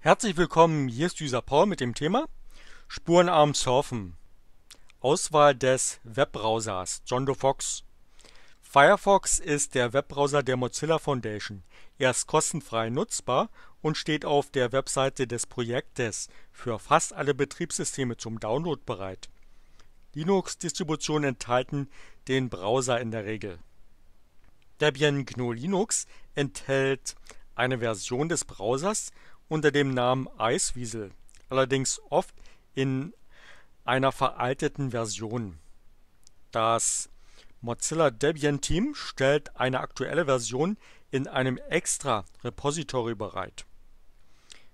Herzlich willkommen, hier ist User Paul mit dem Thema Spurenarm Surfen. Auswahl des Webbrowsers John Doe Fox. Firefox ist der Webbrowser der Mozilla Foundation. Er ist kostenfrei nutzbar und steht auf der Webseite des Projektes für fast alle Betriebssysteme zum Download bereit. Linux-Distributionen enthalten den Browser in der Regel. Debian GNU Linux enthält eine Version des Browsers unter dem Namen Eiswiesel, allerdings oft in einer veralteten Version. Das Mozilla Debian Team stellt eine aktuelle Version in einem extra Repository bereit.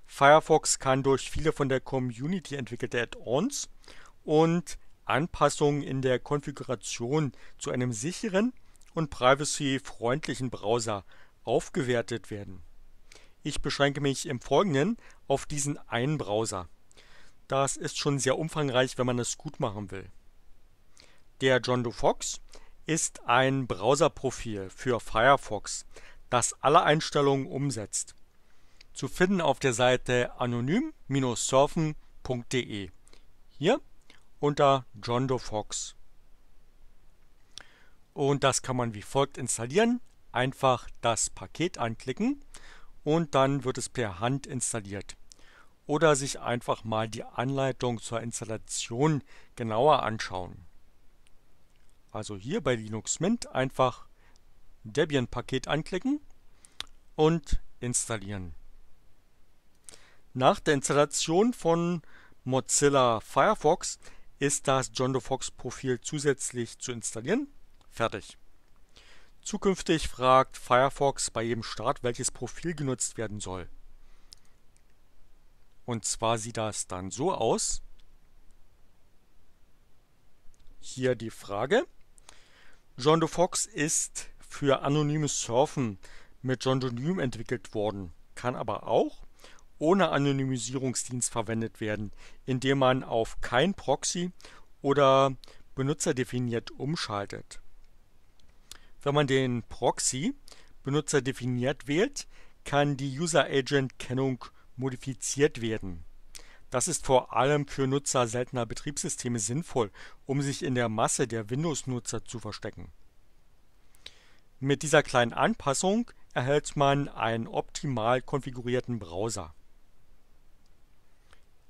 Firefox kann durch viele von der Community entwickelte Add-ons und Anpassungen in der Konfiguration zu einem sicheren und privacy-freundlichen Browser aufgewertet werden. Ich beschränke mich im Folgenden auf diesen einen Browser. Das ist schon sehr umfangreich, wenn man es gut machen will. Der John Doe Fox ist ein Browserprofil für Firefox, das alle Einstellungen umsetzt. Zu finden auf der Seite anonym-surfen.de. Hier unter John Doe Fox. Und das kann man wie folgt installieren. Einfach das Paket anklicken und dann wird es per Hand installiert. Oder sich einfach mal die Anleitung zur Installation genauer anschauen. Also hier bei Linux Mint einfach Debian-Paket anklicken und installieren. Nach der Installation von Mozilla Firefox ist das John Fox Profil zusätzlich zu installieren. Fertig. Zukünftig fragt Firefox bei jedem Start, welches Profil genutzt werden soll. Und zwar sieht das dann so aus. Hier die Frage. John de Fox ist für anonymes Surfen mit John Donym entwickelt worden, kann aber auch ohne Anonymisierungsdienst verwendet werden, indem man auf kein Proxy oder benutzerdefiniert umschaltet. Wenn man den Proxy Benutzer definiert wählt, kann die User Agent Kennung modifiziert werden. Das ist vor allem für Nutzer seltener Betriebssysteme sinnvoll, um sich in der Masse der Windows-Nutzer zu verstecken. Mit dieser kleinen Anpassung erhält man einen optimal konfigurierten Browser.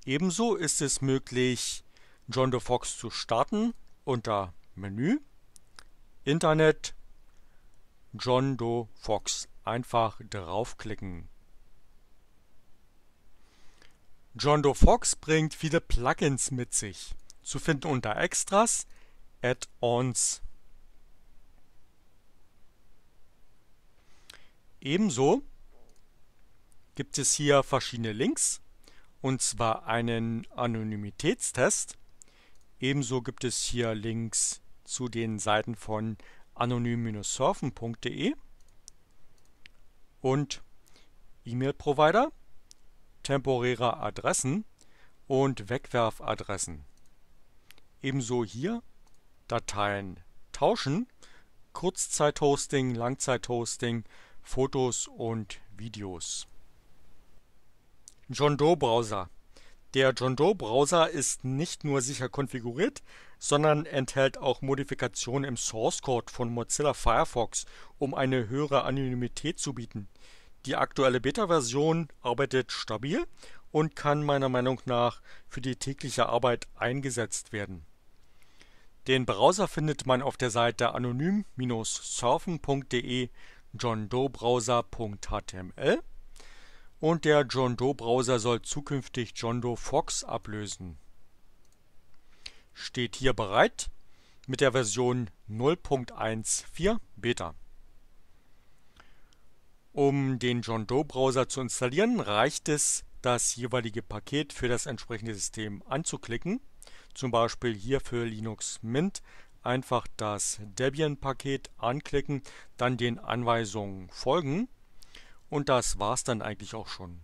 Ebenso ist es möglich, John the Fox zu starten unter Menü, Internet, John Doe Fox. Einfach draufklicken. John Doe Fox bringt viele Plugins mit sich. Zu finden unter Extras, Add-ons. Ebenso gibt es hier verschiedene Links, und zwar einen Anonymitätstest. Ebenso gibt es hier Links zu den Seiten von anonym-surfen.de und E-Mail-Provider, temporäre Adressen und Wegwerfadressen. Ebenso hier Dateien tauschen, Kurzzeithosting, Langzeithosting, Fotos und Videos. John Doe Browser. Der John Doe Browser ist nicht nur sicher konfiguriert, sondern enthält auch Modifikationen im Source Code von Mozilla Firefox, um eine höhere Anonymität zu bieten. Die aktuelle Beta-Version arbeitet stabil und kann meiner Meinung nach für die tägliche Arbeit eingesetzt werden. Den Browser findet man auf der Seite anonym-surfen.de johndobrowser.html und der John Doe Browser soll zukünftig John Doe Fox ablösen steht hier bereit mit der Version 0.14 Beta. Um den John Doe Browser zu installieren, reicht es, das jeweilige Paket für das entsprechende System anzuklicken. Zum Beispiel hier für Linux Mint einfach das Debian-Paket anklicken, dann den Anweisungen folgen. Und das war's dann eigentlich auch schon.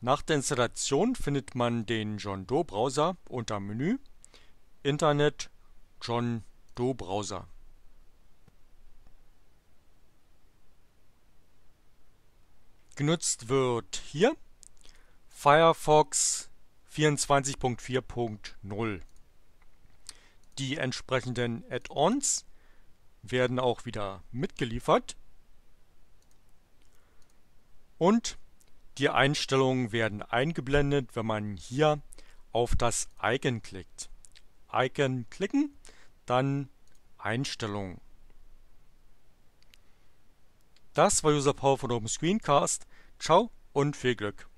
Nach der Installation findet man den John Doe Browser unter Menü Internet John Doe Browser. Genutzt wird hier Firefox 24.4.0. Die entsprechenden Add-ons werden auch wieder mitgeliefert. Und die Einstellungen werden eingeblendet, wenn man hier auf das Icon klickt. Icon klicken, dann Einstellungen. Das war User Power von Open Screencast. Ciao und viel Glück.